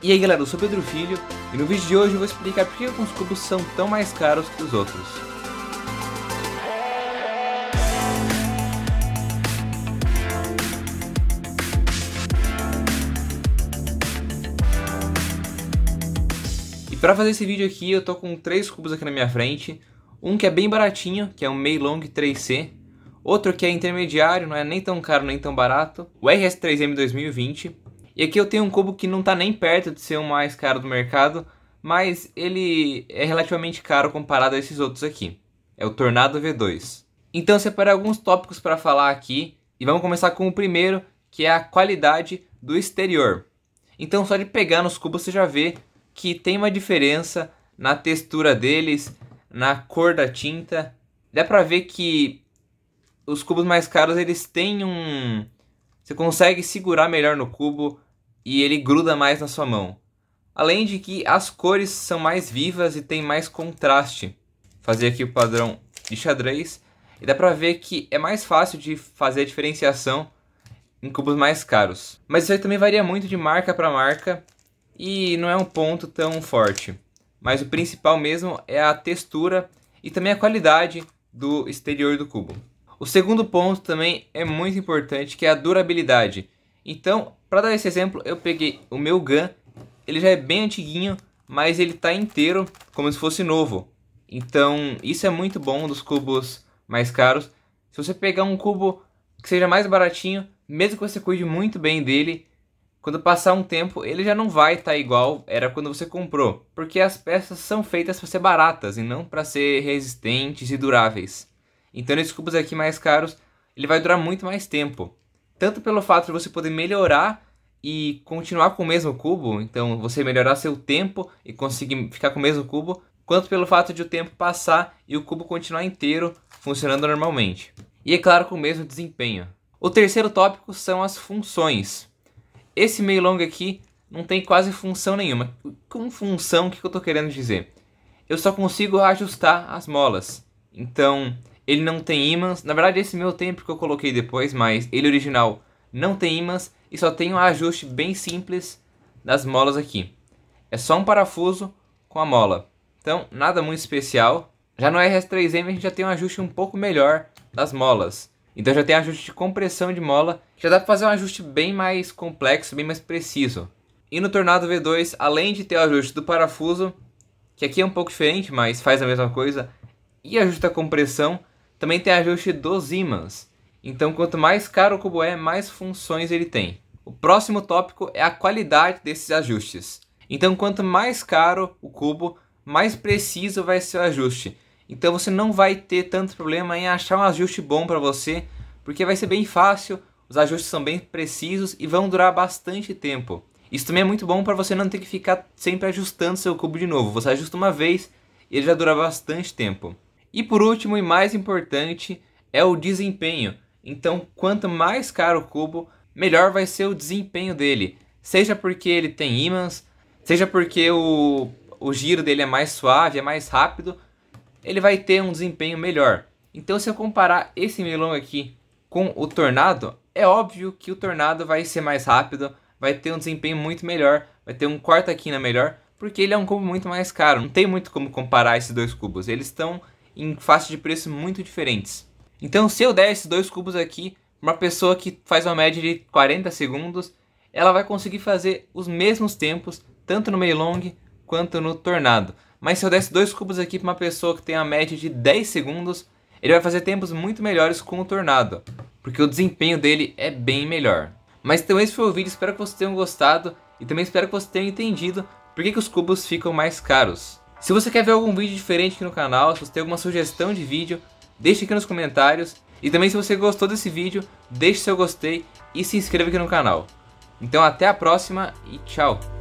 E aí galera, eu sou Pedro Filho e no vídeo de hoje eu vou explicar por que alguns cubos são tão mais caros que os outros. E para fazer esse vídeo aqui eu tô com três cubos aqui na minha frente, um que é bem baratinho, que é um Meilong 3C, outro que é intermediário, não é nem tão caro nem tão barato, o RS3M 2020, e aqui eu tenho um cubo que não está nem perto de ser o mais caro do mercado, mas ele é relativamente caro comparado a esses outros aqui. É o Tornado V2. Então eu separei alguns tópicos para falar aqui e vamos começar com o primeiro, que é a qualidade do exterior. Então só de pegar nos cubos você já vê que tem uma diferença na textura deles, na cor da tinta. Dá para ver que os cubos mais caros eles têm um você consegue segurar melhor no cubo, e ele gruda mais na sua mão. Além de que as cores são mais vivas e tem mais contraste. Fazer aqui o padrão de xadrez e dá pra ver que é mais fácil de fazer a diferenciação em cubos mais caros. Mas isso aí também varia muito de marca para marca e não é um ponto tão forte. Mas o principal mesmo é a textura e também a qualidade do exterior do cubo. O segundo ponto também é muito importante que é a durabilidade. Então, para dar esse exemplo, eu peguei o meu GAN, ele já é bem antiguinho, mas ele está inteiro como se fosse novo. Então, isso é muito bom dos cubos mais caros. Se você pegar um cubo que seja mais baratinho, mesmo que você cuide muito bem dele, quando passar um tempo, ele já não vai estar tá igual era quando você comprou, porque as peças são feitas para ser baratas e não para ser resistentes e duráveis. Então, esses cubos aqui mais caros, ele vai durar muito mais tempo tanto pelo fato de você poder melhorar e continuar com o mesmo cubo, então você melhorar seu tempo e conseguir ficar com o mesmo cubo, quanto pelo fato de o tempo passar e o cubo continuar inteiro funcionando normalmente. E é claro, com o mesmo desempenho. O terceiro tópico são as funções. Esse meio longo aqui não tem quase função nenhuma. Com função, o que eu estou querendo dizer? Eu só consigo ajustar as molas. Então, ele não tem ímãs. Na verdade, esse meu tem porque eu coloquei depois, mas ele original não tem ímãs e só tem um ajuste bem simples das molas aqui. É só um parafuso com a mola. Então, nada muito especial. Já no RS3M a gente já tem um ajuste um pouco melhor das molas. Então já tem ajuste de compressão de mola, já dá para fazer um ajuste bem mais complexo, bem mais preciso. E no Tornado V2, além de ter o ajuste do parafuso, que aqui é um pouco diferente, mas faz a mesma coisa, e ajusta a compressão, também tem ajuste dos ímãs. Então, quanto mais caro o cubo é, mais funções ele tem. O próximo tópico é a qualidade desses ajustes. Então, quanto mais caro o cubo, mais preciso vai ser o ajuste. Então, você não vai ter tanto problema em achar um ajuste bom para você, porque vai ser bem fácil, os ajustes são bem precisos e vão durar bastante tempo. Isso também é muito bom para você não ter que ficar sempre ajustando seu cubo de novo. Você ajusta uma vez e ele já dura bastante tempo. E por último e mais importante é o desempenho. Então, quanto mais caro o cubo, melhor vai ser o desempenho dele. Seja porque ele tem ímãs, seja porque o, o giro dele é mais suave, é mais rápido, ele vai ter um desempenho melhor. Então, se eu comparar esse Milong aqui com o Tornado, é óbvio que o Tornado vai ser mais rápido, vai ter um desempenho muito melhor, vai ter um quarta quina melhor, porque ele é um cubo muito mais caro. Não tem muito como comparar esses dois cubos. Eles estão em faixas de preço muito diferentes. Então, se eu der esses dois cubos aqui, uma pessoa que faz uma média de 40 segundos, ela vai conseguir fazer os mesmos tempos, tanto no Meilong long quanto no tornado. Mas se eu desse dois cubos aqui para uma pessoa que tem a média de 10 segundos, ele vai fazer tempos muito melhores com o tornado, porque o desempenho dele é bem melhor. Mas então esse foi o vídeo, espero que vocês tenham gostado e também espero que vocês tenham entendido por que, que os cubos ficam mais caros. Se você quer ver algum vídeo diferente aqui no canal, se você tem alguma sugestão de vídeo, deixe aqui nos comentários. E também se você gostou desse vídeo, deixe seu gostei e se inscreva aqui no canal. Então até a próxima e tchau!